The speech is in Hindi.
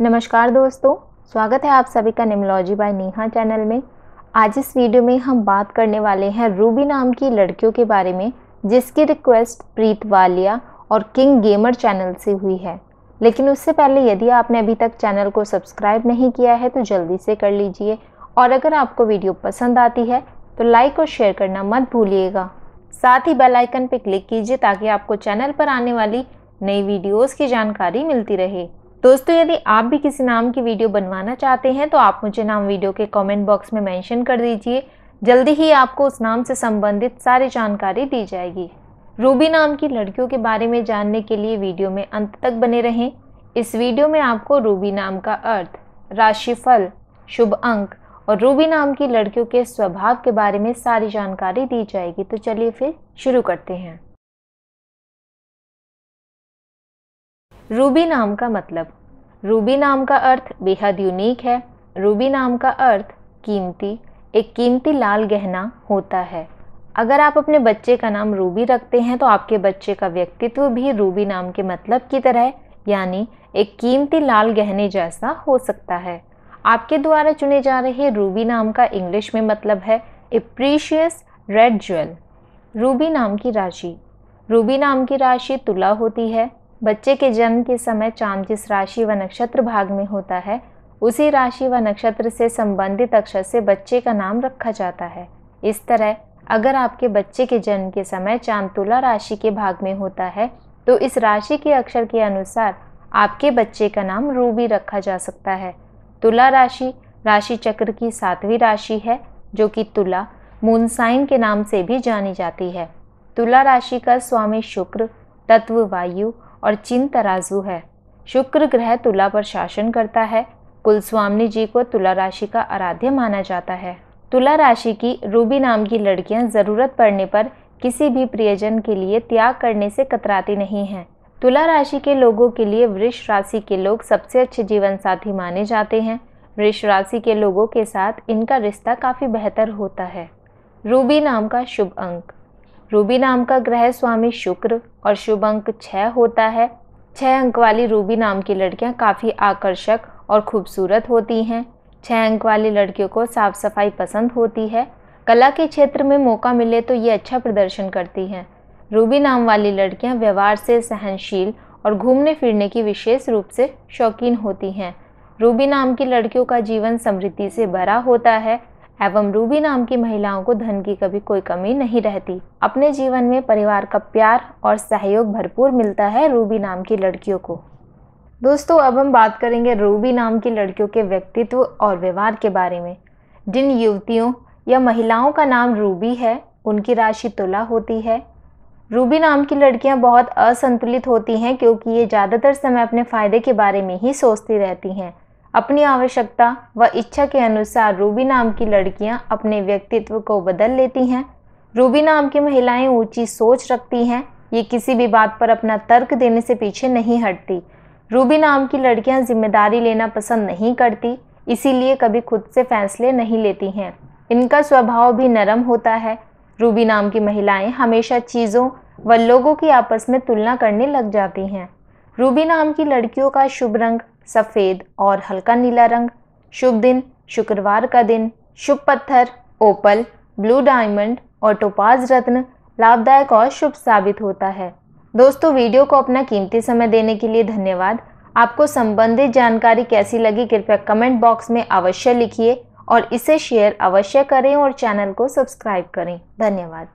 नमस्कार दोस्तों स्वागत है आप सभी का निमोलॉजी बाय नेहा चैनल में आज इस वीडियो में हम बात करने वाले हैं रूबी नाम की लड़कियों के बारे में जिसकी रिक्वेस्ट प्रीत वालिया और किंग गेमर चैनल से हुई है लेकिन उससे पहले यदि आपने अभी तक चैनल को सब्सक्राइब नहीं किया है तो जल्दी से कर लीजिए और अगर आपको वीडियो पसंद आती है तो लाइक और शेयर करना मत भूलिएगा साथ ही बेल आइकन पर क्लिक कीजिए ताकि आपको चैनल पर आने वाली नई वीडियोस की जानकारी मिलती रहे दोस्तों यदि आप भी किसी नाम की वीडियो बनवाना चाहते हैं तो आप मुझे नाम वीडियो के कमेंट बॉक्स में मेंशन कर दीजिए जल्दी ही आपको उस नाम से संबंधित सारी जानकारी दी जाएगी रूबी नाम की लड़कियों के बारे में जानने के लिए वीडियो में अंत तक बने रहें इस वीडियो में आपको रूबी नाम का अर्थ राशिफल शुभ अंक और रूबी नाम की लड़कियों के स्वभाव के बारे में सारी जानकारी दी जाएगी तो चलिए फिर शुरू करते हैं रूबी नाम का मतलब रूबी नाम का अर्थ बेहद यूनिक है रूबी नाम का अर्थ कीमती एक कीमती लाल गहना होता है अगर आप अपने बच्चे का नाम रूबी रखते हैं तो आपके बच्चे का व्यक्तित्व भी रूबी नाम के मतलब की तरह यानी एक कीमती लाल गहने जैसा हो सकता है आपके द्वारा चुने जा रहे रूबी नाम का इंग्लिश में मतलब है एप्रीशियस रेड ज्वेल रूबी नाम की राशि रूबी नाम की राशि तुला होती है बच्चे के जन्म के समय चांद जिस राशि व नक्षत्र भाग में होता है उसी राशि व नक्षत्र से संबंधित अक्षर से बच्चे का नाम रखा जाता है इस तरह अगर आपके बच्चे के जन्म के समय चांद तुला राशि के भाग में होता है तो इस राशि के अक्षर के अनुसार आपके बच्चे का नाम रूबी रखा जा सकता है तुला राशि राशि चक्र की सातवीं राशि है जो कि तुला मूनसाइन के नाम से भी जानी जाती है तुला राशि का स्वामी शुक्र तत्व वायु और चिन्ह तराजू है शुक्र ग्रह तुला पर शासन करता है कुलस्वामी जी को तुला राशि का आराध्य माना जाता है तुला राशि की रूबी नाम की लड़कियां ज़रूरत पड़ने पर किसी भी प्रियजन के लिए त्याग करने से कतराती नहीं हैं तुला राशि के लोगों के लिए वृक्ष राशि के लोग सबसे अच्छे जीवन साथी माने जाते हैं वृक्ष राशि के लोगों के साथ इनका रिश्ता काफ़ी बेहतर होता है रूबी नाम का शुभ अंक रूबी नाम का ग्रह स्वामी शुक्र और शुभ अंक छः होता है छः अंक वाली रूबी नाम की लड़कियां काफ़ी आकर्षक और खूबसूरत होती हैं छः अंक वाली लड़कियों को साफ़ सफाई पसंद होती है कला के क्षेत्र में मौका मिले तो ये अच्छा प्रदर्शन करती हैं रूबी नाम वाली लड़कियां व्यवहार से सहनशील और घूमने फिरने की विशेष रूप से शौकीन होती हैं रूबी नाम की लड़कियों का जीवन समृद्धि से भरा होता है एवं रूबी नाम की महिलाओं को धन की कभी कोई कमी नहीं रहती अपने जीवन में परिवार का प्यार और सहयोग भरपूर मिलता है रूबी नाम की लड़कियों को दोस्तों अब हम बात करेंगे रूबी नाम की लड़कियों के व्यक्तित्व और व्यवहार के बारे में जिन युवतियों या महिलाओं का नाम रूबी है उनकी राशि तुला होती है रूबी नाम की लड़कियां बहुत असंतुलित होती हैं क्योंकि ये ज़्यादातर समय अपने फ़ायदे के बारे में ही सोचती रहती हैं अपनी आवश्यकता व इच्छा के अनुसार रूबी नाम की लड़कियां अपने व्यक्तित्व को बदल लेती हैं रूबी नाम की महिलाएं ऊंची सोच रखती हैं ये किसी भी बात पर अपना तर्क देने से पीछे नहीं हटती रूबी नाम की लड़कियां जिम्मेदारी लेना पसंद नहीं करती इसीलिए कभी खुद से फैसले नहीं लेती हैं इनका स्वभाव भी नरम होता है रूबी नाम की महिलाएं हमेशा चीज़ों व लोगों की आपस में तुलना करने लग जाती हैं रूबी नाम की लड़कियों का शुभ रंग सफ़ेद और हल्का नीला रंग शुभ दिन शुक्रवार का दिन शुभ पत्थर ओपल ब्लू डायमंड और टोपाज रत्न लाभदायक और शुभ साबित होता है दोस्तों वीडियो को अपना कीमती समय देने के लिए धन्यवाद आपको संबंधित जानकारी कैसी लगी कृपया कमेंट बॉक्स में अवश्य लिखिए और इसे शेयर अवश्य करें और चैनल को सब्सक्राइब करें धन्यवाद